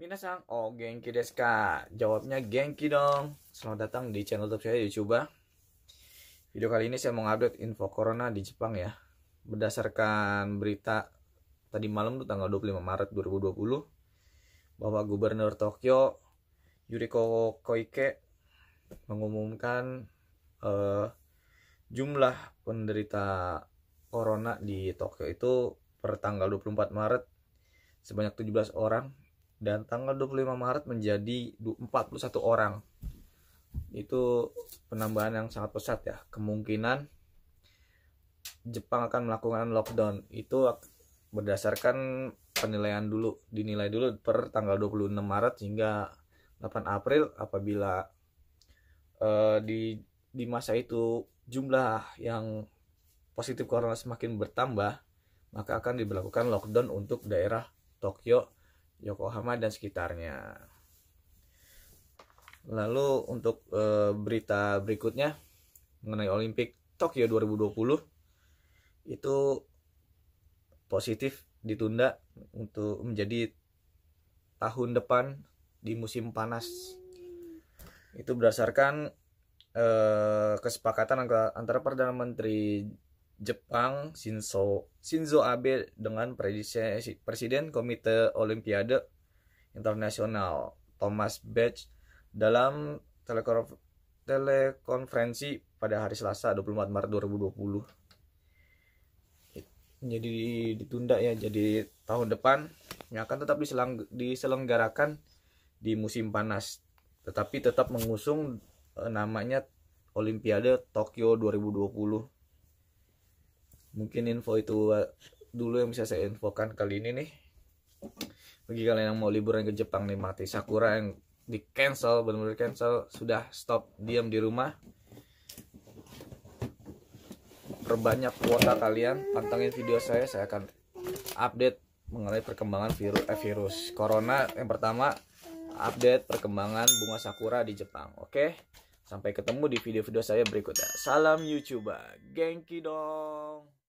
Minasang, oh Genki desu ka? Jawabnya Genki dong. Selamat datang di channel top saya Youtube Video kali ini saya mau update info corona di Jepang ya. Berdasarkan berita tadi malam tuh tanggal 25 Maret 2020 bahwa Gubernur Tokyo Yuriko Koike mengumumkan eh, jumlah penderita corona di Tokyo itu per tanggal 24 Maret sebanyak 17 orang dan tanggal 25 Maret menjadi 41 orang. Itu penambahan yang sangat pesat ya. Kemungkinan Jepang akan melakukan lockdown itu berdasarkan penilaian dulu, dinilai dulu per tanggal 26 Maret hingga 8 April apabila uh, di di masa itu jumlah yang positif corona semakin bertambah, maka akan diberlakukan lockdown untuk daerah Tokyo Yokohama dan sekitarnya. Lalu untuk e, berita berikutnya mengenai Olimpik Tokyo 2020 itu positif ditunda untuk menjadi tahun depan di musim panas. Itu berdasarkan e, kesepakatan antara, antara Perdana Menteri Jepang Shinzo Shinzo Abe dengan Presiden Komite Olimpiade Internasional Thomas Bach dalam telekonferensi pada hari Selasa 24 Maret 2020. Jadi ditunda ya jadi tahun depan yang akan tetap diselang, diselenggarakan di musim panas tetapi tetap mengusung eh, namanya Olimpiade Tokyo 2020 mungkin info itu uh, dulu yang bisa saya infokan kali ini nih bagi kalian yang mau liburan ke Jepang nih mati sakura yang di cancel benar-benar cancel sudah stop diam di rumah perbanyak kuota kalian pantengin video saya saya akan update mengenai perkembangan virus eh, virus corona yang pertama update perkembangan bunga sakura di Jepang oke sampai ketemu di video-video saya berikutnya salam youtuber genki dong